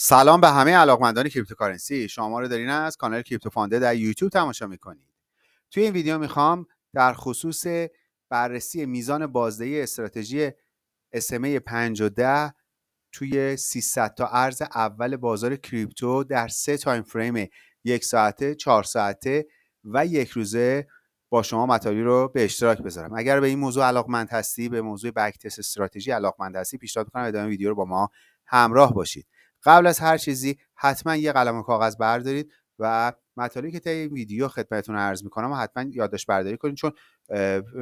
سلام به همه علاقمندان کریپتوکارنسی شما رو دارین از کانال کریپتو فانده در یوتیوب تماشا میکنید توی این ویدیو میخوام در خصوص بررسی میزان بازدهی استراتژی SMA 5 و 10 توی 300 تا ارز اول بازار کریپتو در سه تایم فریم یک ساعته، چهار ساعته و یک روزه با شما مطالبی رو به اشتراک بذارم اگر به این موضوع علاقمند هستی به موضوع بک تست استراتژی علاقمند هستی پیشنهاد می‌کنم ادامه ویدیو رو با ما همراه باشید قبل از هر چیزی حتما یه قلم و کاغذ بردارید و مطالبی که تا این ویدیو خدمتتون عرض میکنم و حتما یادداشت برداری کنید چون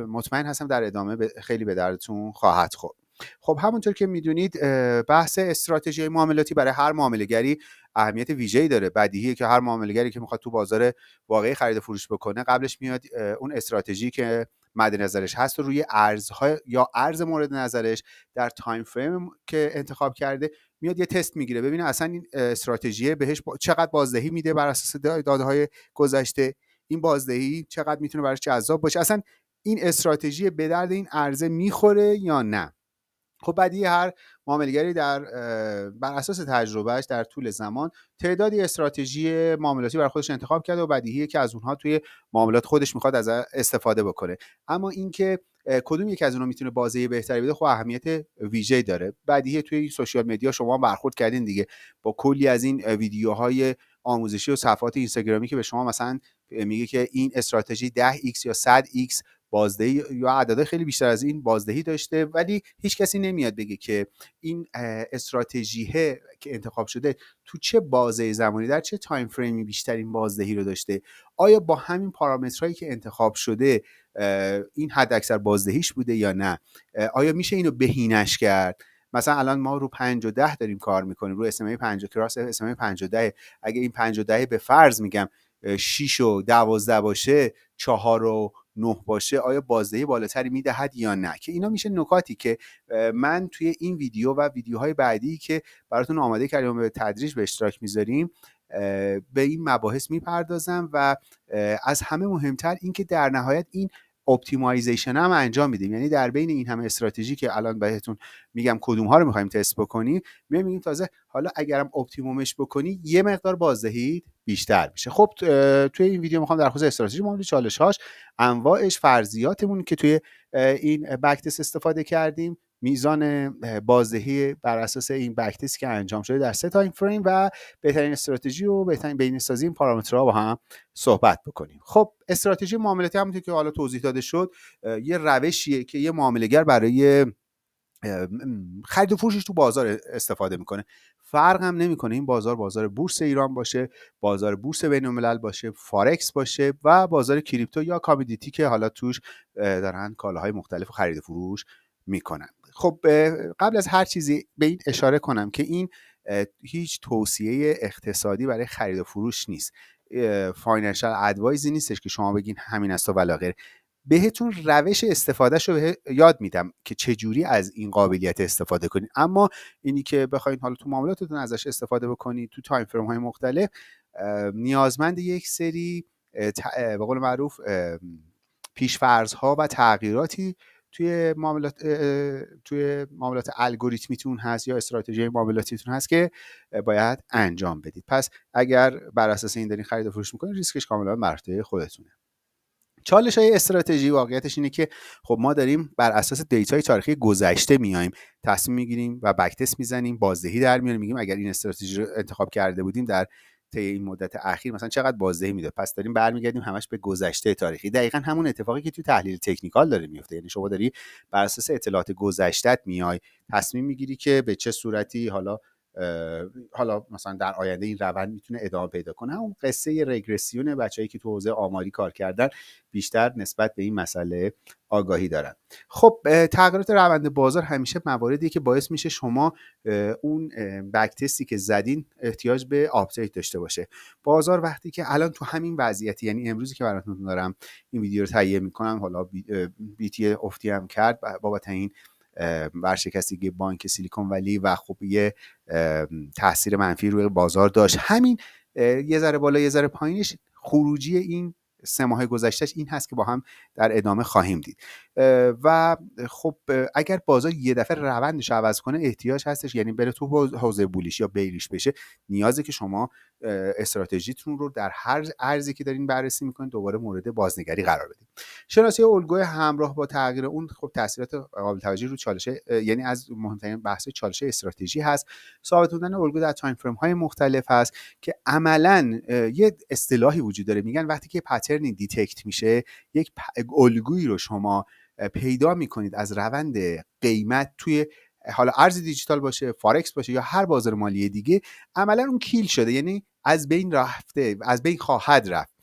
مطمئن هستم در ادامه خیلی به دردتون خواهد خورد خب همونطور که میدونید بحث استراتژی معاملاتی برای هر معاملهگری اهمیت ویژه‌ای داره بدیهیه که هر گری که میخواد تو بازار واقعی خرید و فروش بکنه قبلش میاد اون استراتژی که مد نظرش هست و روی ارزها یا ارز مورد نظرش در تایم فریم که انتخاب کرده میاد یه تست میگیره ببینه اصلا این استراتژی بهش چقدر بازدهی میده بر اساس داده های گذشته این بازدهی چقدر میتونه براش جذاب باشه اصلا این استراتژی به درد این عرضه میخوره یا نه خب بعدی هر معاملگری در بر اساس تجربهش در طول زمان تعدادی استراتژی معاملاتی برای خودش انتخاب کرده و بدیهی که از اونها توی معاملات خودش میخواد از استفاده بکنه اما اینکه کدوم یک از اونها میتونه بازه بهتری بده خب اهمیت ویژه داره بدیهی توی سوشیال مدیا شما برخورد کردین دیگه با کلی از این ویدیوهای آموزشی و صفحات اینستاگرامی که به شما مثلا میگه که این استراتژی 10 x یا 100 x بازدهی یا عدده خیلی بیشتر از این بازدهی داشته ولی هیچ کسی نمیاد بگه که این استراتژی که انتخاب شده تو چه بازه زمانی در چه تایم فریمی بیشترین بازدهی رو داشته آیا با همین پارامترهایی که انتخاب شده این حد اکثر بازدهیش بوده یا نه آیا میشه اینو بهینش کرد مثلا الان ما رو 5 و 10 داریم کار میکنیم رو اس ای 5 و کراس ای 5 و 10 اگه این 5 و 10 به فرض میگم 6 و 12 باشه 4 و نه باشه آیا بازدهی بالاتری میدهد یا نه که اینا میشه نکاتی که من توی این ویدیو و ویدیوهای بعدی که براتون آماده کردیم به تدریج به اشتراک میذاریم به این مباحث میپردازم و از همه مهمتر اینکه در نهایت این اپتیمایزیشن هم انجام میدیم یعنی در بین این همه استراتژی که الان بهتون میگم کدوم ها رو میخوایم تست بکنیم میایم تازه حالا اگرم اپتیمومش بکنی یه مقدار بازدهی بیشتر میشه خب توی این ویدیو میخوام در خصوص استراتژی مالی چالش هاش انواعش فرضیاتمون که توی این بک استفاده کردیم میزان بازدهی بر اساس این بکتیس که انجام شده در سه تایم فریم و بهترین استراتژی و بهترین سازی این پارامترها با هم صحبت بکنیم خب استراتژی معاملاتی همونطور که حالا توضیح داده شد یه روشیه که یه معاملهگر برای خرید و فروشش تو بازار استفاده میکنه فرق هم نمیکنه این بازار بازار بورس ایران باشه بازار بورس بین الملل باشه فارکس باشه و بازار کریپتو یا کامیدیتی که حالا توش دارن کالاهای مختلف خرید و فروش میکنن خب قبل از هر چیزی به این اشاره کنم که این هیچ توصیه اقتصادی برای خرید و فروش نیست فاینانشال ادوایزی نیستش که شما بگین همین است و ولاغیر بهتون روش استفادهش رو به یاد میدم که چجوری از این قابلیت استفاده کنید اما اینی که بخواین حالا تو معاملاتتون ازش استفاده بکنید تو تایم فرم های مختلف نیازمند یک سری به قول معروف پیشفرض ها و تغییراتی توی معاملات توی معاملات الگوریتمیتون هست یا استراتژی معاملاتیتون هست که باید انجام بدید پس اگر بر اساس این دارین خرید و فروش میکنید ریسکش کاملا مرتبه خودتونه چالش های استراتژی واقعیتش اینه که خب ما داریم بر اساس دیتای تاریخی گذشته میایم تصمیم میگیریم و بک تست میزنیم بازدهی در میاریم میگیم اگر این استراتژی رو انتخاب کرده بودیم در طی این مدت اخیر مثلا چقدر بازدهی میده پس داریم برمیگردیم همش به گذشته تاریخی دقیقا همون اتفاقی که تو تحلیل تکنیکال داره میفته یعنی شما داری بر اساس اطلاعات گذشتت میای تصمیم میگیری که به چه صورتی حالا حالا مثلا در آینده این روند میتونه ادامه پیدا کنه اون قصه رگرسیون بچههایی که تو حوزه آماری کار کردن بیشتر نسبت به این مسئله آگاهی دارن خب تغییرات روند بازار همیشه مواردی که باعث میشه شما اون بکتستی که زدین احتیاج به آپدیت داشته باشه بازار وقتی که الان تو همین وضعیتی یعنی امروزی که براتون دارم این ویدیو رو تهیه میکنم حالا بیتی افتی هم کرد بابت این ورشکستگی بانک سیلیکون ولی و خب یه تاثیر منفی روی بازار داشت همین یه ذره بالا یه ذره پایینش خروجی این سه ماه گذشتهش این هست که با هم در ادامه خواهیم دید و خب اگر بازار یه دفعه روندش عوض کنه احتیاج هستش یعنی بره تو حوزه بولیش یا بیریش بشه نیازه که شما استراتژیتون رو در هر ارزی که دارین بررسی میکنین دوباره مورد بازنگری قرار بدید شناسی الگوی همراه با تغییر اون خب تاثیرات قابل توجهی رو چالش یعنی از مهمترین بحث چالش استراتژی هست ثابت بودن الگو در تایم فریم های مختلف هست که عملا یه اصطلاحی وجود داره میگن وقتی که پترنی دیتکت میشه یک الگویی رو شما پیدا میکنید از روند قیمت توی حالا ارز دیجیتال باشه فارکس باشه یا هر بازار مالی دیگه عملا اون کیل شده یعنی از بین رفته از بین خواهد رفت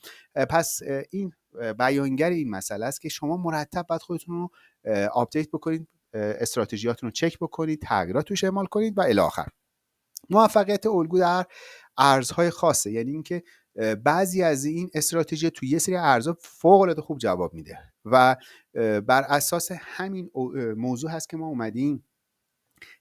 پس این بیانگر این مسئله است که شما مرتب باید خودتون رو آپدیت بکنید استراتژیاتون رو چک بکنید تغییرات توش اعمال کنید و الی آخر موفقیت الگو در ارزهای خاصه یعنی اینکه بعضی از این استراتژی توی یه سری ارزها فوق العاده خوب جواب میده و بر اساس همین موضوع هست که ما اومدیم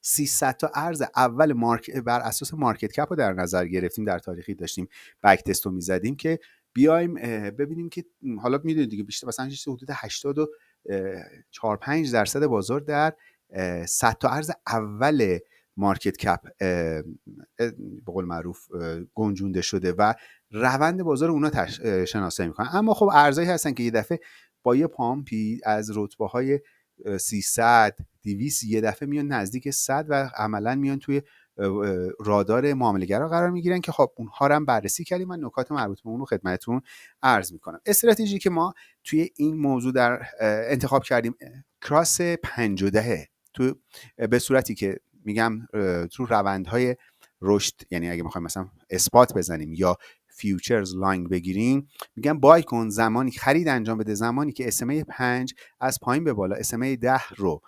300 تا ارز اول مارک... بر اساس مارکت کپ رو در نظر گرفتیم در تاریخی داشتیم بک تستو میزدیم که بیایم ببینیم که حالا میدونید دیگه بیشتر مثلا حدود 80 و 4 5 درصد بازار در 100 تا ارز اول مارکت کپ به قول معروف گنجونده شده و روند بازار اونا شناسایی میکنن اما خب ارزایی هستن که یه دفعه با یه پامپی از رتبه های 300 200 یه دفعه میان نزدیک 100 و عملا میان توی رادار گرا قرار میگیرن که خب اونها رو هم بررسی کردیم و نکات مربوط به اون رو خدمتتون عرض میکنم استراتژی که ما توی این موضوع در انتخاب کردیم کراس 50 تو به صورتی که میگم تو روندهای رشد یعنی اگه میخوایم مثلا اثبات بزنیم یا فیوچرز لانگ بگیریم میگن بای کن زمانی خرید انجام بده زمانی که SMA 5 از پایین به بالا SMA 10 رو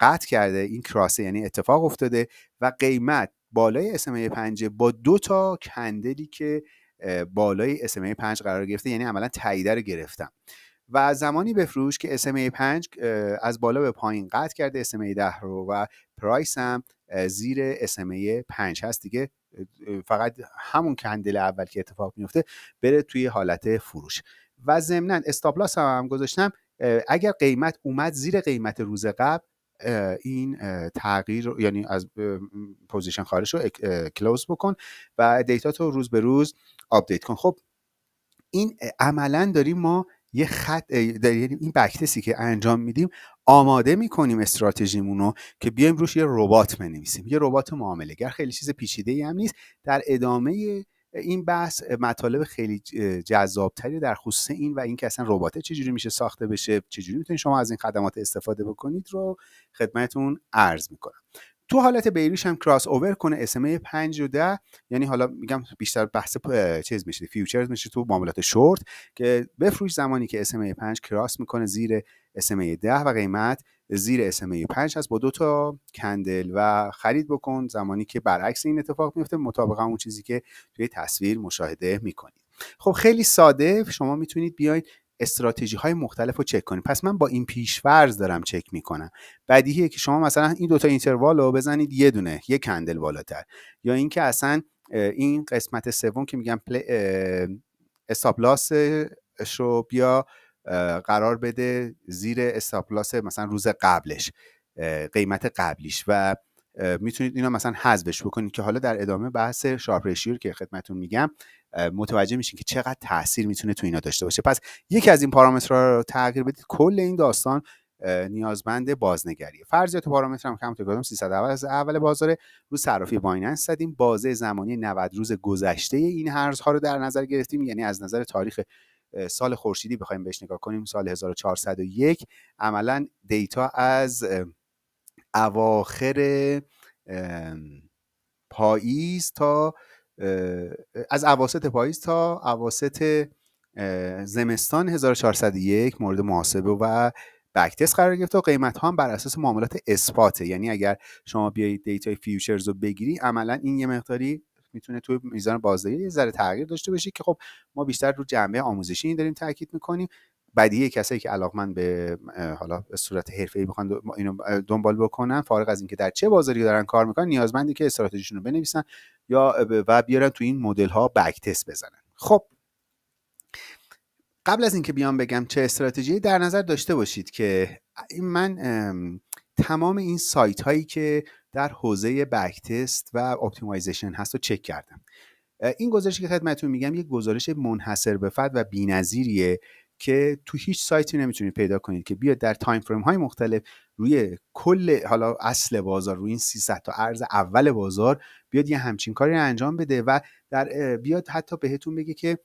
قطع کرده این کراسه یعنی اتفاق افتاده و قیمت بالای SMA 5 با دو تا کندلی که بالای SMA 5 قرار گرفته یعنی عملا تاییده رو گرفتم و زمانی بفروش که SMA 5 از بالا به پایین قطع کرده SMA 10 رو و پرایس هم زیر اسمه 5 هست دیگه فقط همون کندل اول که اتفاق میفته بره توی حالت فروش و ضمنا استاپلاس هم, هم گذاشتم اگر قیمت اومد زیر قیمت روز قبل این تغییر یعنی از پوزیشن خارج رو کلوز بکن و دیتا تو روز به روز آپدیت کن خب این عملا داریم ما یه خط در یعنی این بکتسی که انجام میدیم آماده میکنیم استراتژیمون رو که بیایم روش یه ربات بنویسیم یه ربات معامله گر خیلی چیز پیچیده ای هم نیست در ادامه این بحث مطالب خیلی جذابتری در خصوص این و اینکه اصلا ربات چجوری میشه ساخته بشه چجوری میتونید شما از این خدمات استفاده بکنید رو خدمتون عرض میکنم تو حالت بیریش هم کراس اوور کنه اسمه 5 و 10 یعنی حالا میگم بیشتر بحث چیز میشه فیوچرز میشه تو معاملات شورت که بفروش زمانی که اسمه 5 کراس میکنه زیر اسمه 10 و قیمت زیر اسمه 5 هست با دو تا کندل و خرید بکن زمانی که برعکس این اتفاق میفته مطابق اون چیزی که توی تصویر مشاهده میکنید خب خیلی ساده شما میتونید بیاید استراتژی های مختلف رو چک کنید. پس من با این پیشورز دارم چک میکنم بدیهیه که شما مثلا این دوتا اینتروال رو بزنید یه دونه یه کندل بالاتر یا اینکه اصلا این قسمت سوم که میگم استاپلاسش رو بیا قرار بده زیر استاپلاس مثلا روز قبلش قیمت قبلیش و میتونید اینا مثلا حذفش بکنید که حالا در ادامه بحث شارپ که خدمتون میگم متوجه میشین که چقدر تاثیر میتونه تو اینا داشته باشه پس یکی از این پارامترها رو تغییر بدید کل این داستان نیازمند بازنگریه فرضیات پارامتر هم کم گفتم 300 اول از اول بازاره رو صرافی بایننس زدیم بازه زمانی 90 روز گذشته این هرزها رو در نظر گرفتیم یعنی از نظر تاریخ سال خورشیدی بخوایم بهش نگاه کنیم سال 1401 عملا دیتا از اواخر پاییز تا از اواسط پاییز تا اواسط زمستان 1401 مورد محاسبه و بکتست قرار گرفته و قیمت ها هم بر اساس معاملات اثباته یعنی اگر شما بیایید دیتای فیوچرز رو بگیری عملا این یه مقداری میتونه توی میزان بازدهی یه ذره تغییر داشته باشه که خب ما بیشتر رو جنبه آموزشی این داریم تاکید میکنیم بدیه کسایی که علاقمند به حالا به صورت ای بخوان اینو دنبال بکنن فارغ از اینکه در چه بازاری دارن کار میکنن نیازمندی که استراتژیشون رو بنویسن یا و بیارن تو این مدل ها بک تست بزنن خب قبل از اینکه بیام بگم چه استراتژی در نظر داشته باشید که من تمام این سایت هایی که در حوزه بک تست و اپتیمایزیشن هست رو چک کردم این گزارشی که خدمتتون میگم یک گزارش منحصر به فرد و بی‌نظیریه که تو هیچ سایتی نمیتونید پیدا کنید که بیاد در تایم فریم های مختلف روی کل حالا اصل بازار روی این 300 تا ارز اول بازار بیاد یه همچین کاری انجام بده و در بیاد حتی بهتون بگه که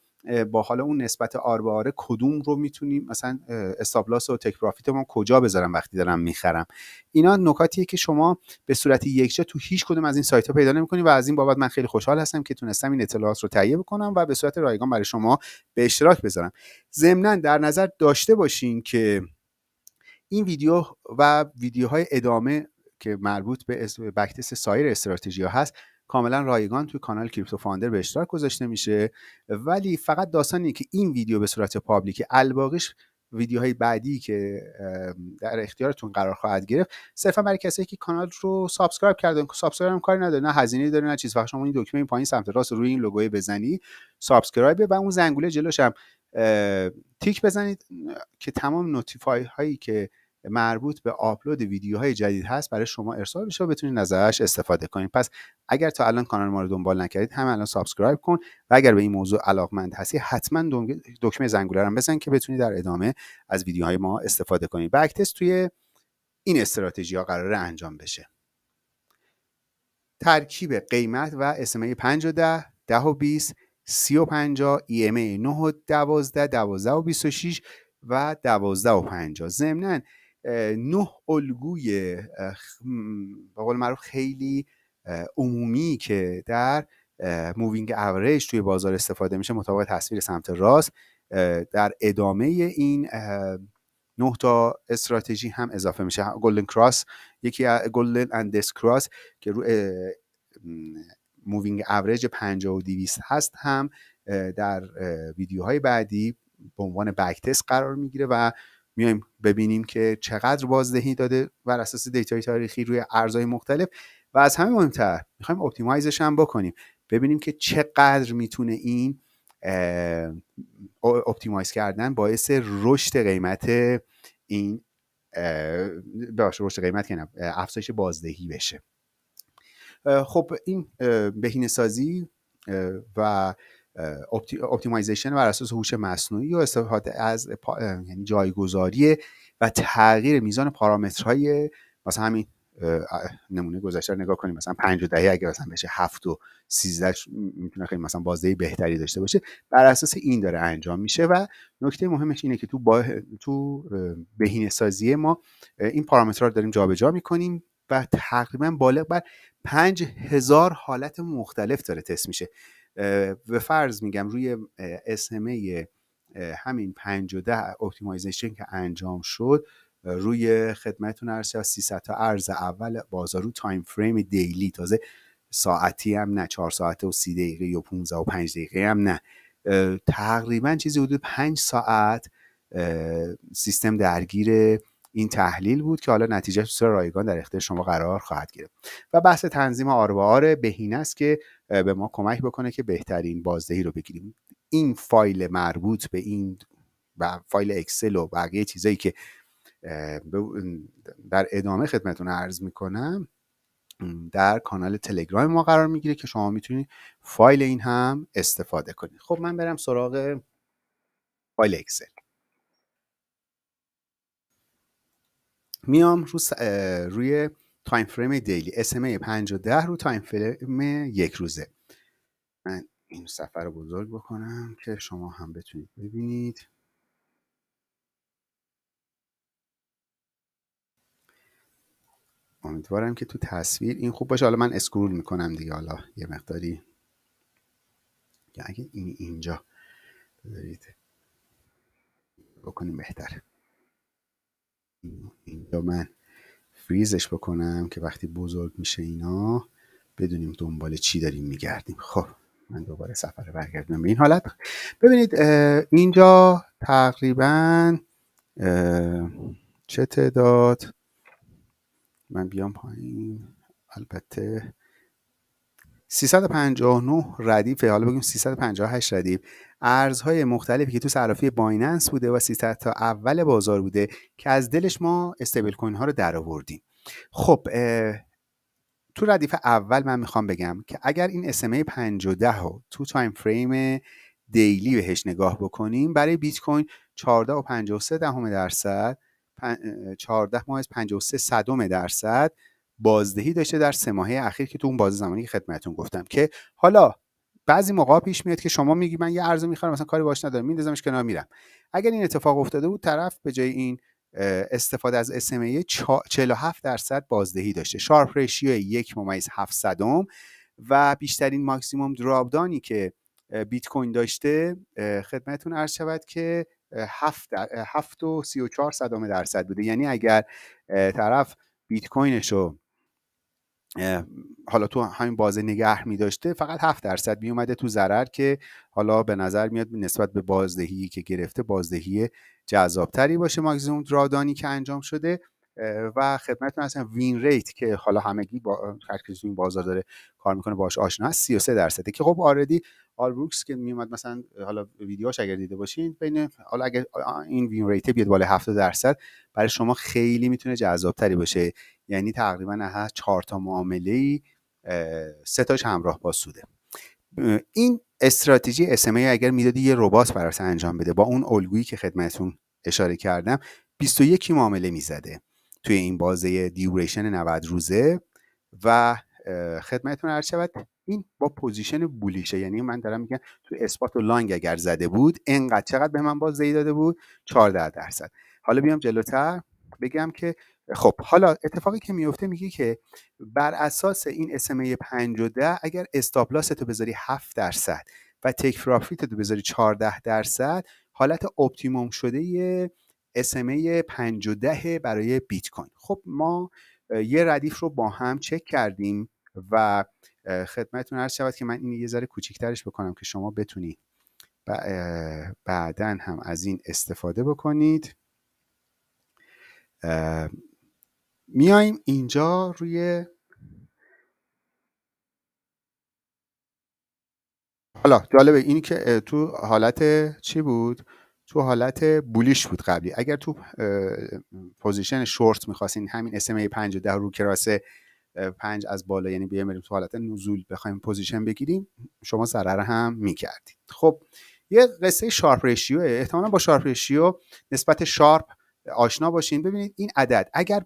با حالا اون نسبت آر به آره کدوم رو میتونیم مثلا استابلاس و تک پرافیت ما کجا بذارم وقتی دارم میخرم اینا نکاتیه که شما به صورت یکجا تو هیچ کدوم از این سایت ها پیدا نمیکنی و از این بابت من خیلی خوشحال هستم که تونستم این اطلاعات رو تهیه بکنم و به صورت رایگان برای شما به اشتراک بذارم ضمنا در نظر داشته باشین که این ویدیو و ویدیوهای ادامه که مربوط به بکتس سایر استراتژی ها هست کاملا رایگان توی کانال کریپتو فاندر به اشتراک گذاشته میشه ولی فقط داستانی که این ویدیو به صورت پابلیک الباقیش ویدیوهای بعدی که در اختیارتون قرار خواهد گرفت صرفا برای کسایی که کانال رو سابسکرایب کردن سابسکرایب هم کاری نداره نه هزینه داره نه چیز فقط شما این دکمه این پایین سمت راست روی این لوگوی بزنی سابسکرایب و اون زنگوله جلوش هم تیک بزنید که تمام نوتیفای هایی که مربوط به آپلود ویدیوهای جدید هست برای شما ارسال میشه و بتونید نظرش استفاده کنید پس اگر تا الان کانال ما رو دنبال نکردید هم الان سابسکرایب کن و اگر به این موضوع علاقمند هستی حتما دکمه زنگوله رو بزن که بتونید در ادامه از ویدیوهای ما استفاده کنید بک توی این استراتژی ها قرار انجام بشه ترکیب قیمت و ای 5 و 10 10 و 20 30 و 50 ای 9 و 12 12 و 26 و 12 و 50 ضمناً نه الگوی به قول معروف خیلی عمومی که در مووینگ اوریج توی بازار استفاده میشه مطابق تصویر سمت راست در ادامه این نه تا استراتژی هم اضافه میشه گلدن کراس یکی گلدن اندس کراس که رو مووینگ اوریج 50 و 200 هست هم در ویدیوهای بعدی به عنوان بک تست قرار میگیره و میایم ببینیم که چقدر بازدهی داده بر اساس دیتای تاریخی روی ارزهای مختلف و از همه مهمتر میخوایم اپتیمایزش هم بکنیم ببینیم که چقدر میتونه این اپتیمایز کردن باعث رشد قیمت این باشه رشد قیمت که افزایش بازدهی بشه خب این بهینه سازی و اپتیمایزیشن بر اساس هوش مصنوعی و استفاده از یعنی و تغییر میزان پارامترهای مثلا همین نمونه گذشته رو نگاه کنیم مثلا 5 و 10 اگه مثلا بشه 7 و 13 میتونه خیلی مثلا بازدهی بهتری داشته باشه بر اساس این داره انجام میشه و نکته مهمش اینه که تو با... تو بهینه سازی ما این پارامترها رو داریم جابجا میکنیم و تقریبا بالغ بر 5000 حالت مختلف داره تست میشه به فرض میگم روی اسمه همین 5 و 10 اپتیمایزیشن که انجام شد روی خدمتتون عرض 300 تا ارز اول بازارو تایم فریم دیلی تازه ساعتی هم نه 4 ساعته و 30 دقیقه یا 15 و 5 دقیقه هم نه تقریبا چیزی حدود 5 ساعت سیستم درگیر این تحلیل بود که حالا نتیجه سر رایگان در اختیار شما قرار خواهد گرفت و بحث تنظیم آر بهینه است که به ما کمک بکنه که بهترین بازدهی رو بگیریم این فایل مربوط به این و فایل اکسل و بقیه چیزایی که در ادامه خدمتون عرض میکنم در کانال تلگرام ما قرار میگیره که شما میتونید فایل این هم استفاده کنید خب من برم سراغ فایل اکسل میام رو روی تایم فریم دیلی ای 5 و 10 رو تایم فریم یک روزه من این سفر رو بزرگ بکنم که شما هم بتونید ببینید امیدوارم که تو تصویر این خوب باشه حالا من اسکرول میکنم دیگه حالا یه مقداری یا اگه این اینجا بذارید بکنیم بهتره اینجا من فریزش بکنم که وقتی بزرگ میشه اینا بدونیم دنبال چی داریم میگردیم خب من دوباره سفر برگردم به این حالت ببینید اینجا تقریبا چه تعداد من بیام پایین البته 359 ردیفه حالا بگیم 358 ردیف ارزهای مختلفی که تو صرافی بایننس بوده و 300 تا اول بازار بوده که از دلش ما استیبل کوین ها رو درآوردیم خب تو ردیف اول من میخوام بگم که اگر این ای 5 و رو تو تایم فریم دیلی بهش نگاه بکنیم برای بیت کوین 14 و 53 دهم درصد 14 مایز 53 صدم درصد بازدهی داشته در سه ماهه اخیر که تو اون بازه زمانی خدمتون گفتم که حالا بعضی موقع پیش میاد که شما میگی من یه ارزو میخرم مثلا کاری باش ندارم میندازمش کنار میرم اگر این اتفاق افتاده بود طرف به جای این استفاده از ای 47 درصد بازدهی داشته شارپ ریشیو یک ممیز 700 و بیشترین ماکسیموم درابدانی که بیت کوین داشته خدمتون عرض شود که 7 7 و صدام درصد بوده یعنی اگر طرف بیت کوینش رو حالا تو همین بازه نگه می داشته فقط 7 درصد می اومده تو ضرر که حالا به نظر میاد نسبت به بازدهی که گرفته بازدهی جذابتری باشه ماکسیموم درادانی که انجام شده و خدمتتون اصلا وین ریت که حالا همگی با هر کسی این بازار داره کار میکنه باش آشنا هست 33 درصده که خب آردی روکس که میومد مثلا حالا ویدیوهاش اگر دیده باشین بین حالا اگر این وین ریت بیاد بالای 70 درصد برای شما خیلی میتونه تری باشه یعنی تقریبا هر چهار تا معامله ای سه تاش همراه با سوده این استراتژی اس اگر میدادی یه ربات براش انجام بده با اون الگویی که خدمتتون اشاره کردم 21 معامله میزده توی این بازه دیوریشن 90 روزه و خدمتتون عرض شود این با پوزیشن بولیشه یعنی من دارم میگم تو اثبات و لانگ اگر زده بود انقدر چقدر به من بازدهی داده بود 14 درصد حالا بیام جلوتر بگم که خب حالا اتفاقی که میفته میگه که بر اساس این اس ام ای 5 و 10 اگر استاپ تو بذاری 7 درصد و تک پروفیت تو بذاری 14 درصد حالت اپتیموم شده اس ام ای 5 و 10 برای بیت کوین خب ما یه ردیف رو با هم چک کردیم و خدمتتون عرض شود که من این یه ذره کوچیکترش بکنم که شما بتونی بعدا هم از این استفاده بکنید میایم اینجا روی حالا جالبه اینی که تو حالت چی بود تو حالت بولیش بود قبلی اگر تو پوزیشن شورت میخواستین همین SMA ده رو کراسه پنج از بالا یعنی بیایم بریم تو حالت نزول بخوایم پوزیشن بگیریم شما ضرر هم میکردید خب یه قصه شارپ ریشیو احتمالا با شارپ ریشیو نسبت شارپ آشنا باشین ببینید این عدد اگر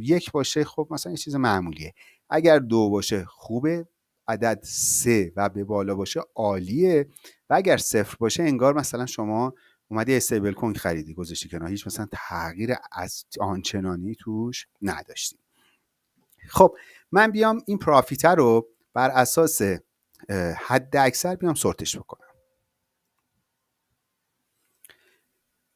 یک باشه خب مثلا یه چیز معمولیه اگر دو باشه خوبه عدد سه و به بالا باشه عالیه و اگر صفر باشه انگار مثلا شما اومدی استیبل کوین خریدی گذاشتی کنار هیچ مثلا تغییر از آنچنانی توش نداشتی خب من بیام این پرافیت رو بر اساس حد اکثر بیام سورتش بکنم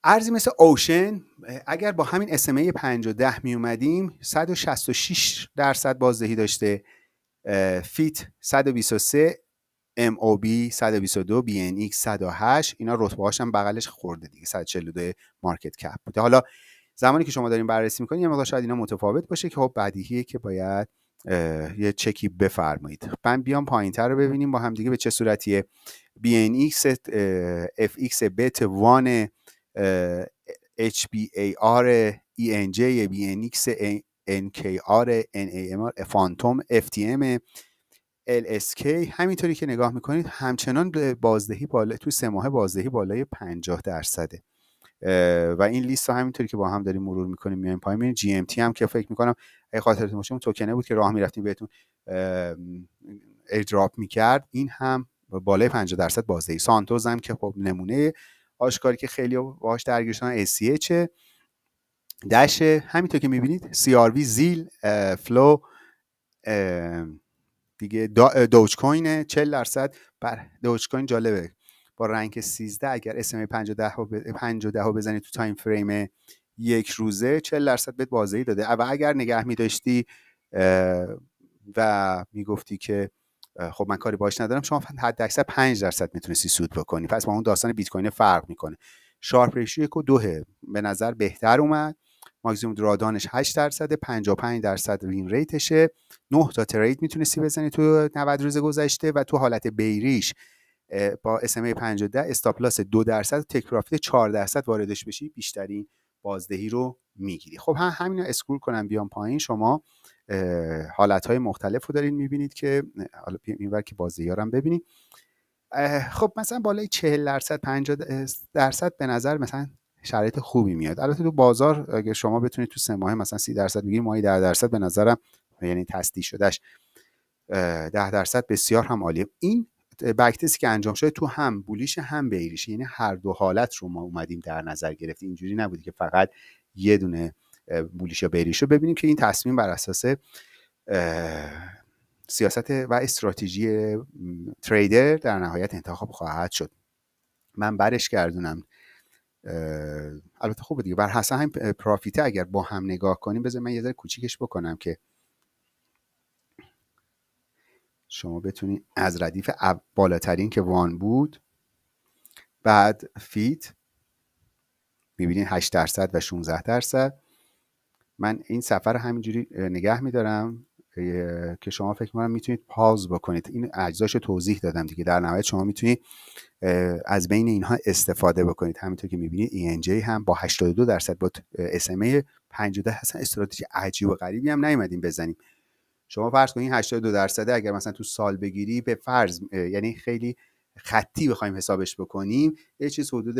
ارزی مثل اوشن اگر با همین اسمه 5 و 10 می اومدیم 166 درصد بازدهی داشته فیت 123 بی 122 ایک 108 اینا رتبه هاشم بغلش خورده دیگه 142 مارکت کپ بوده حالا زمانی که شما دارین بررسی میکنین یه مقدار شاید اینا متفاوت باشه که خب بدیهیه که باید یه چکی بفرمایید من بیام پایین تر رو ببینیم با همدیگه به چه صورتیه BNX FX بت وان HBAR ENJ BNX NKR NAMR فانتوم FTM LSK همینطوری که نگاه میکنید همچنان بازدهی بالا تو سه ماه بازدهی بالای 50 درصده و این لیست ها همینطوری که با هم داریم مرور میکنیم میایم پایین میریم جی ام تی هم که فکر میکنم اگه خاطرتون باشه اون توکنه بود که راه میرفتیم بهتون ایردراپ میکرد این هم بالای 50 درصد بازدهی سانتوز هم که خب نمونه آشکاری که خیلی باهاش درگیر شدن چه دش همینطور که میبینید CRV زیل فلو دیگه دوج کوین 40 درصد بر دوج کوین جالبه با رنک 13 اگر اسم 5 و 10 رو 10 رو بزنی تو تایم فریم یک روزه 40 درصد بهت بازدهی داده و اگر نگه می‌داشتی و میگفتی که خب من کاری باش ندارم شما حد اکثر 5 درصد میتونستی سود بکنی پس با اون داستان بیت کوین فرق میکنه شارپ ریشیو یک و دوه به نظر بهتر اومد ماکسیموم درادانش 8 درصد 55 درصد وین ریتشه 9 تا ترید میتونستی بزنی تو 90 روز گذشته و تو حالت بیریش با SMA 50 استاپ لاس 2 درصد تک 4 درصد واردش بشی بیشترین بازدهی رو میگیری خب هم همین اسکرول کنم بیام پایین شما حالت های مختلف رو دارین میبینید که حالا اینور که بازدهی هم ببینید خب مثلا بالای 40 درصد 50 درصد به نظر مثلا شرایط خوبی میاد البته تو بازار اگه شما بتونید تو سه ماه مثلا 30 درصد بگیرید ماهی 10 درصد به نظرم یعنی تصدی شدهش 10 درصد بسیار هم عالیه این بکتستی که انجام شده تو هم بولیش هم بیریش یعنی هر دو حالت رو ما اومدیم در نظر گرفتیم اینجوری نبودی که فقط یه دونه بولیش یا بیریش رو ببینیم که این تصمیم بر اساس سیاست و استراتژی تریدر در نهایت انتخاب خواهد شد من برش گردونم البته خوبه دیگه بر حسن هم پرافیته اگر با هم نگاه کنیم بذار من یه ذره کوچیکش بکنم که شما بتونید از ردیف بالاترین که وان بود بعد فیت میبینید 8 درصد و 16 درصد من این سفر رو همینجوری نگه میدارم که شما فکر کنم میتونید پاز بکنید این اجزاش توضیح دادم دیگه در نهایت شما میتونید از بین اینها استفاده بکنید همینطور که میبینید ENJ هم با 82 درصد با SMA 50 هستن استراتژی عجیب و غریبی هم نیومدیم بزنیم شما فرض کنید 82 درصد اگر مثلا تو سال بگیری به فرض یعنی خیلی خطی بخوایم حسابش بکنیم یه چیز حدود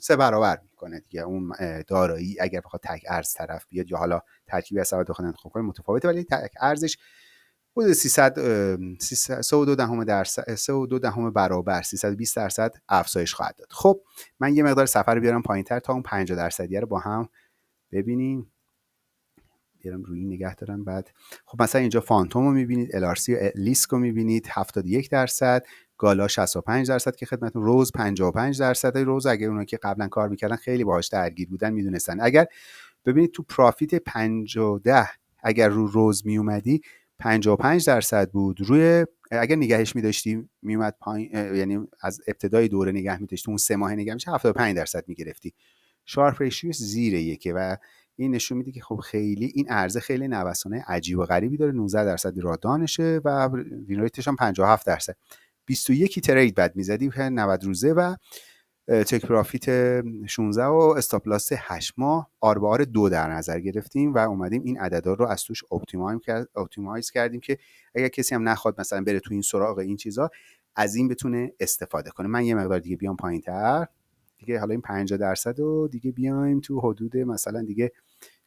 سه برابر میکنه دیگه اون دارایی اگر بخواد تک ارز طرف بیاد یا حالا ترکیبی از سبد داخل انتخاب متفاوته ولی تک ارزش حدود 300 و دهم درصد دهم برابر 320 درصد افزایش خواهد داد خب من یه مقدار سفر رو بیارم تر تا اون 50 درصدی رو با هم ببینیم بیارم روی این نگه دارم بعد خب مثلا اینجا فانتوم رو میبینید و لیسک رو میبینید 71 درصد گالا 65 درصد که خدمتتون روز 55 درصد روز اگه اونا که قبلا کار میکردن خیلی باهاش درگیر بودن میدونستن اگر ببینید تو پرافیت 5 و اگر رو روز میومدی 55 درصد بود روی اگر نگهش میداشتی میومد پایین یعنی از ابتدای دوره نگه میداشتی اون سه ماه نگه میشه 75 درصد میگرفتی شارپ ریشیو زیر یکه و این نشون میده که خب خیلی این عرضه خیلی نوسانه عجیب و غریبی داره 19 درصد رادانشه و وین هم 57 درصد 21 ترید بعد میزدی 90 روزه و تک پرافیت 16 و استاپلاس 8 ماه آر به آر دو در نظر گرفتیم و اومدیم این عددا رو از توش اپتیمایز کردیم که اگر کسی هم نخواد مثلا بره تو این سراغ این چیزا از این بتونه استفاده کنه من یه مقدار دیگه بیام پایین تر دیگه حالا این 50 درصد و دیگه بیایم تو حدود مثلا دیگه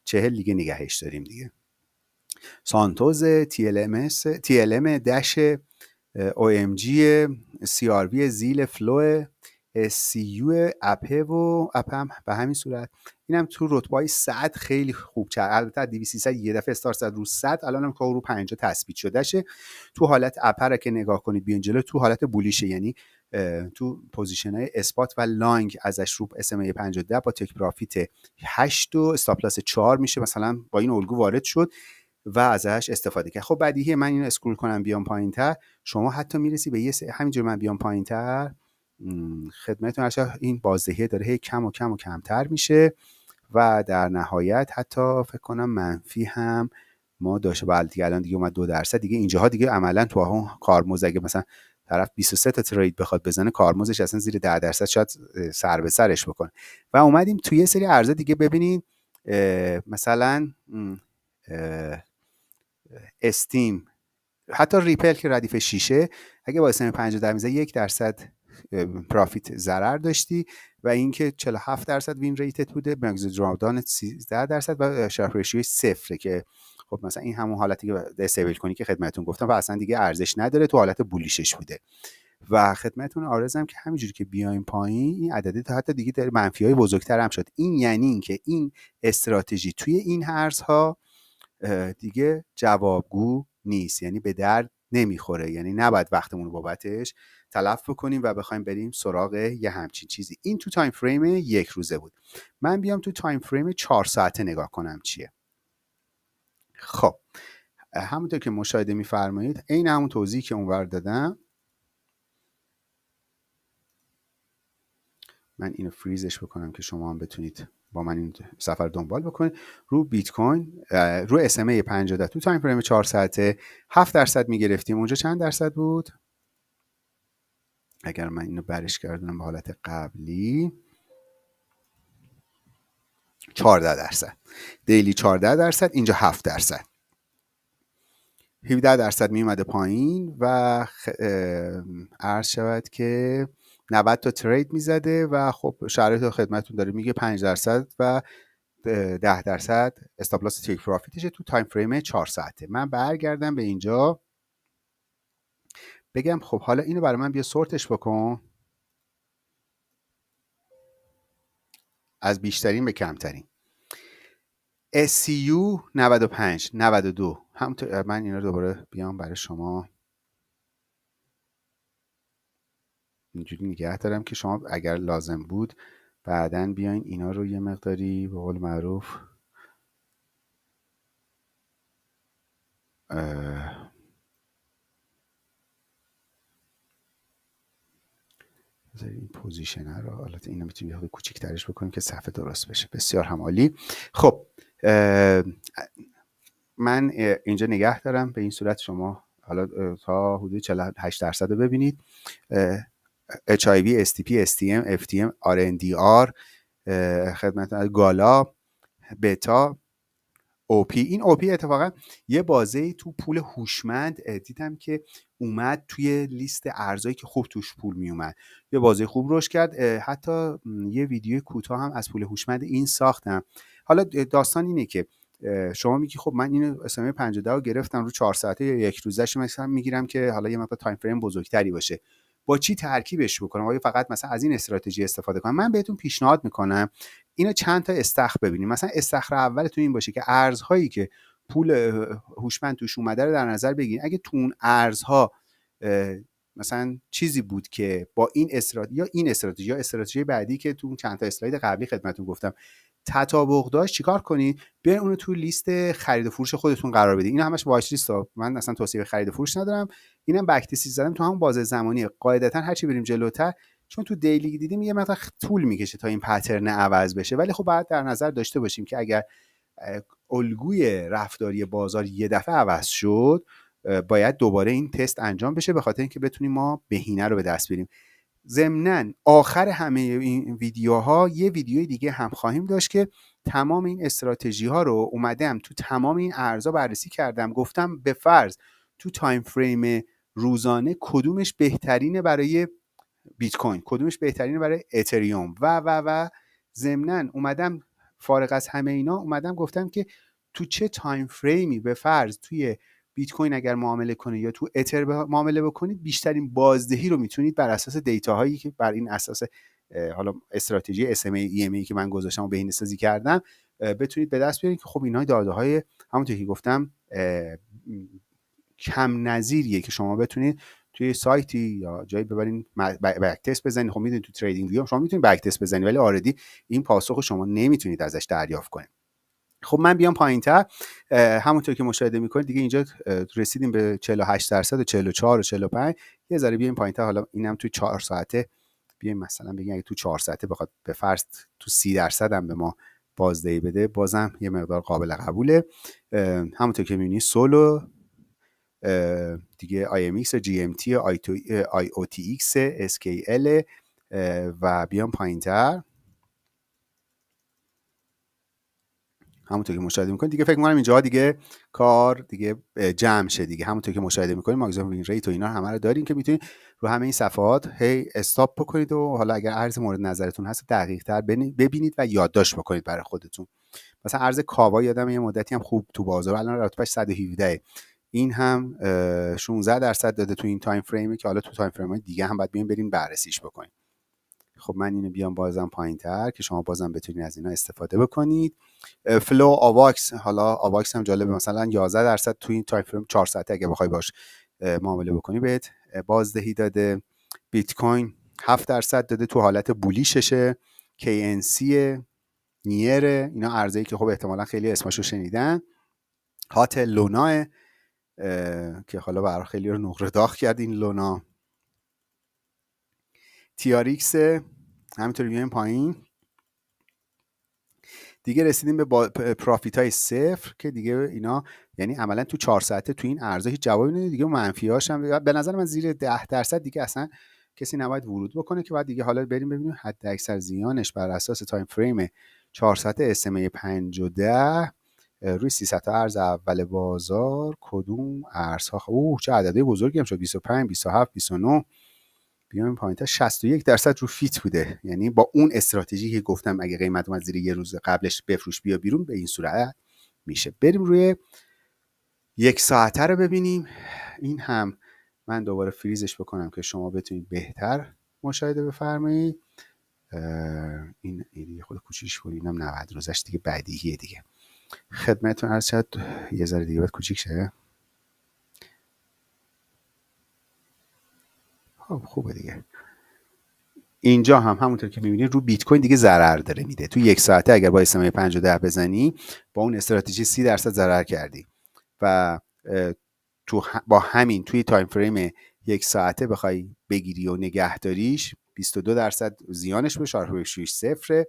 چهل لیگ نگهش داریم دیگه سانتوز TLMS TLM دش OMG CRV زیل فلو SCU اپه و اپ هم به همین صورت اینم هم تو رتبه های 100 خیلی خوب کرد البته 2300 یه دفعه استار صد رو 100 الانم که رو 50 تثبیت شده شه تو حالت اپر که نگاه کنید بیان جلو تو حالت بولیشه یعنی تو پوزیشن های اثبات و لانگ ازش رو اس ام با تک پرافیت 8 و استاپلاس 4 میشه مثلا با این الگو وارد شد و ازش استفاده کرد خب بدیهی من اینو اسکرول کنم بیام پایین تر شما حتی میرسی به یه س... همینجور من بیام پایین تر خدمتتون این بازدهی داره کم و کم و کمتر میشه و در نهایت حتی فکر کنم منفی هم ما داشته بله الان دیگه اومد دو درصد دیگه اینجاها دیگه عملا تو اون کار مثلا طرف 23 تا ترید بخواد بزنه کارمزش اصلا زیر 10 درصد شاید سر به سرش بکنه و اومدیم توی یه سری ارز دیگه ببینید مثلا استیم حتی ریپل که ردیف شیشه اگه با اسم 50 میزه یک درصد پرافیت ضرر داشتی و اینکه 47 درصد وین ریتت بوده مگز درامدان 13 درصد و شرف ریشوی صفره که خب مثلا این همون حالتی که استیبل کنی که خدمتون گفتم و اصلا دیگه ارزش نداره تو حالت بولیشش بوده و خدمتون آرزم که همینجوری که بیایم پایین این عدده تا حتی دیگه در منفی های بزرگتر هم شد این یعنی اینکه این استراتژی توی این ها دیگه جوابگو نیست یعنی به درد نمیخوره یعنی نباید وقتمون رو بابتش تلف بکنیم و بخوایم بریم سراغ یه همچین چیزی این تو تایم فریم یک روزه بود من بیام تو تایم فریم چهار ساعته نگاه کنم چیه خب همونطور که مشاهده میفرمایید عین همون توضیحی که اونور دادم من اینو فریزش بکنم که شما هم بتونید با من این سفر دنبال بکنید رو بیت کوین رو اس ام ای 50 تو تایم فریم 4 ساعته 7 درصد میگرفتیم اونجا چند درصد بود اگر من اینو برش کردم به حالت قبلی 14 درصد دیلی 14 درصد اینجا 7 درصد 17 درصد می اومده پایین و عرض شود که 90 تا ترید می زده و خب شرایط خدمتون داره میگه 5 درصد و 10 درصد استابلاس تیک پرافیتشه تو تایم فریم 4 ساعته من برگردم به اینجا بگم خب حالا اینو برای من بیا سورتش بکن از بیشترین به کمترین SCU 95 92 همونطور من اینا رو دوباره بیام برای شما اینجوری نگه دارم که شما اگر لازم بود بعدا بیاین اینا رو یه مقداری به قول معروف بذاری این پوزیشنر رو حالت اینو میتونیم یه کوچیک‌ترش بکنیم که صفحه درست بشه بسیار همالی خب من اینجا نگه دارم به این صورت شما حالا تا حدود 48 درصد رو ببینید HIV, STP, STM, FTM, RNDR خدمت گالا بتا اوپی این اوپی اتفاقا یه بازه تو پول هوشمند دیدم که اومد توی لیست ارزایی که خوب توش پول میومد یه بازه خوب روش کرد حتی یه ویدیو کوتاه هم از پول هوشمند این ساختم حالا داستان اینه که شما میگی خب من این اسمی 50 رو گرفتم رو 4 ساعته یا یک روزش مثلا میگیرم که حالا یه مقدار تایم فریم بزرگتری باشه با چی ترکیبش بکنم آیا فقط مثلا از این استراتژی استفاده کنم من بهتون پیشنهاد میکنم اینو چند تا استخر ببینیم مثلا استخر اولتون این باشه که ارزهایی که پول هوشمند توش اومده رو در نظر بگیرین اگه تو اون ارزها مثلا چیزی بود که با این استراتژی، یا این استراتژی یا استراتژی بعدی که تو چند تا اسلاید قبلی خدمتون گفتم تطابق داشت چیکار کنید بیاین اونو تو لیست خرید و فروش خودتون قرار بدید این همش وایس لیست ها من اصلا توصیه خرید و فروش ندارم اینم بک زدم تو هم بازه زمانی قاعدتا هرچی بریم جلوتر چون تو دیلی دیدیم یه مقدار طول میکشه تا این پترن عوض بشه ولی خب باید در نظر داشته باشیم که اگر الگوی رفتاری بازار یه دفعه عوض شد باید دوباره این تست انجام بشه به خاطر اینکه بتونیم ما بهینه رو به دست بیاریم ضمنا آخر همه این ویدیوها یه ویدیوی دیگه هم خواهیم داشت که تمام این استراتژی ها رو اومدم تو تمام این ارزا بررسی کردم گفتم به فرض تو تایم فریم روزانه کدومش بهترینه برای بیت کوین کدومش بهترینه برای اتریوم و و و ضمنا اومدم فارغ از همه اینا اومدم گفتم که تو چه تایم فریمی به فرض توی بیت کوین اگر معامله کنید یا تو اتر معامله بکنید بیشترین بازدهی رو میتونید بر اساس دیتا هایی که بر این اساس حالا استراتژی ای ای e که من گذاشتم و این سازی کردم بتونید به دست بیارید که خب اینها داده های همونطور که گفتم کم نظیریه که شما بتونید توی سایتی یا جایی ببرین بک تست بزنین خب میدونید تو تریدینگ ویو شما میتونید بک تست بزنید ولی آردی این پاسخ شما نمیتونید ازش دریافت کنید خب من بیام پایین تر همونطور که مشاهده میکنید دیگه اینجا رسیدیم به 48 درصد و 44 و 45 یه ذره بیام پایین تر حالا اینم توی 4 ساعته بیایم مثلا بگیم اگه تو 4 ساعته بخواد به فرض تو 30 درصد هم به ما بازدهی بده بازم یه مقدار قابل قبوله همونطور که میبینی سولو دیگه IMX GMT IOTX SKL و بیام پایین تر همونطور که مشاهده میکنید دیگه فکر میکنم اینجا دیگه کار دیگه جمع شه دیگه همونطور که مشاهده میکنید ماگزیم وین ریت و اینا همه رو داریم که میتونید رو همه این صفحات هی استاپ بکنید و حالا اگر ارز مورد نظرتون هست دقیق تر ببینید و یادداشت بکنید برای خودتون مثلا ارز کاوا یادم یه مدتی هم خوب تو بازار الان رتبهش 117 این هم 16 درصد داده تو این تایم فریمه که حالا تو تایم فریم های دیگه هم باید بیایم بریم بررسیش بکنیم خب من اینو بیام بازم پایین تر که شما بازم بتونید از اینا استفاده بکنید فلو آواکس حالا آواکس هم جالبه مثلا 11 درصد تو این تایم فریم 4 ساعته اگه بخوای باش معامله بکنی بهت بازدهی داده بیت کوین 7 درصد داده تو حالت بولیششه KNC نیره اینا ارزی که خب احتمالا خیلی اسمشو شنیدن هات لونا که حالا برای خیلی رو نقره داغ کرد این لونا تیاریکس همینطوری پایین دیگه رسیدیم به با... پرافیت های صفر که دیگه اینا یعنی عملا تو چهار ساعته تو این ارزا هیچ جوابی نده دیگه منفی به نظر من زیر ده درصد دیگه اصلا کسی نباید ورود بکنه که بعد دیگه حالا بریم ببینیم حد اکثر زیانش بر اساس تایم فریم چهار ساعت SMA 5 و روی 300 ارز اول بازار کدوم ارزها اوه چه عددی بزرگی هم شد 25 27 29 بیایم پایین تا 61 درصد رو فیت بوده یعنی با اون استراتژی که گفتم اگه قیمت اومد زیر یه روز قبلش بفروش بیا بیرون به این صورت میشه بریم روی یک ساعته رو ببینیم این هم من دوباره فریزش بکنم که شما بتونید بهتر مشاهده بفرمایید این خود کوچیش کنیم 90 روزش دیگه بدیهیه دیگه خدمتتون عرض شد یه ذره دیگه باید کوچیک شه خب خوبه دیگه اینجا هم همونطور که میبینید رو بیت کوین دیگه ضرر داره میده تو یک ساعته اگر با اسمای 5 و 10 بزنی با اون استراتژی 30 درصد ضرر کردی و تو با همین توی تایم فریم یک ساعته بخوای بگیری و نگهداریش 22 درصد زیانش به 4.6 صفره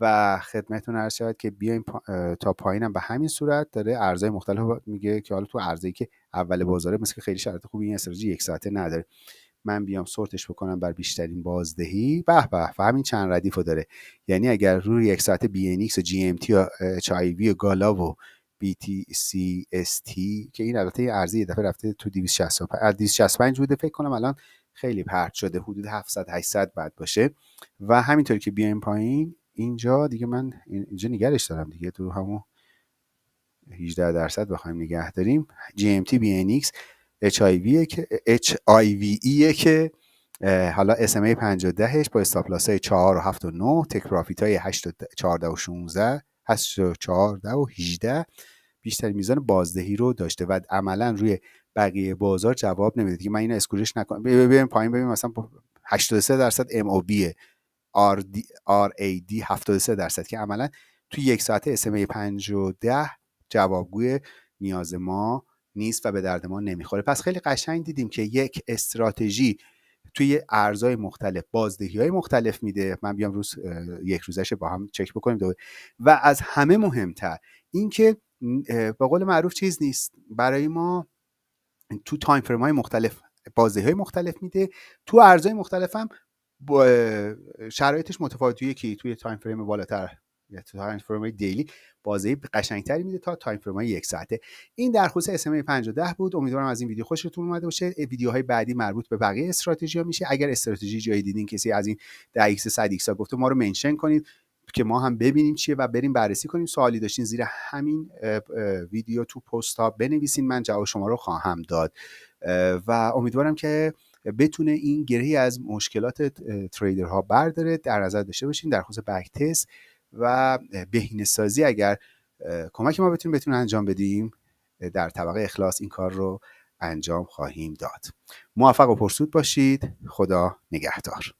و خدمتتون عرض شود که بیایم پا... تا پایینم به همین صورت داره ارزهای مختلف میگه که حالا تو ارزی که اول بازاره مثل خیلی شرط خوبی این استراتژی یک ساعته نداره من بیام سورتش بکنم بر بیشترین بازدهی به به و همین چند ردیف رو داره یعنی اگر روی یک ساعت BNX و GMT و وی و گالا و تی که این البته ارزی یه دفعه رفته تو 265 265 بوده فکر کنم الان خیلی پرت شده حدود 700 800 بعد باشه و همینطور که بیایم پایین اینجا دیگه من اینجا نگرش دارم دیگه تو همون 18 درصد بخوایم نگه داریم GMT BNX HIV که ای که حالا SMA ش با استاپلاس های 4 و 7 و 9 تک پروفیت های 8 و 14 و 16 8 و 14 و 18 بیشتر میزان بازدهی رو داشته و عملا روی بقیه بازار جواب نمیده دیگه من اینو اسکورش نکنم ببین پایین ببین مثلا 83 درصد ام او بی RD, RAD 73 درصد که عملا تو یک ساعت ای 5 و 10 جوابگوی نیاز ما نیست و به درد ما نمیخوره پس خیلی قشنگ دیدیم که یک استراتژی توی ارزهای مختلف بازدهی های مختلف میده من بیام روز یک روزش با هم چک بکنیم دوباره و از همه مهمتر اینکه به قول معروف چیز نیست برای ما تو تایم فریم های مختلف بازدهی های مختلف میده تو ارزهای مختلف هم شرایطش متفاوت توی یکی توی تایم فریم بالاتر یا تو تایم فریم دیلی بازی قشنگتری میده تا تایم فریم یک ساعته این در خصوص اس ام بود امیدوارم از این ویدیو خوشتون اومده باشه ویدیوهای بعدی مربوط به بقیه استراتژی ها میشه اگر استراتژی جایی دیدین کسی از این 10x 100x گفته ما رو منشن کنید که ما هم ببینیم چیه و بریم بررسی کنیم سوالی داشتین زیر همین ویدیو تو پست ها بنویسین من جواب شما رو خواهم داد و امیدوارم که بتونه این گرهی از مشکلات تریدرها برداره در نظر داشته باشین در خصوص بک تست و بهینه سازی اگر کمک ما بتونیم بتون انجام بدیم در طبقه اخلاص این کار رو انجام خواهیم داد موفق و پرسود باشید خدا نگهدار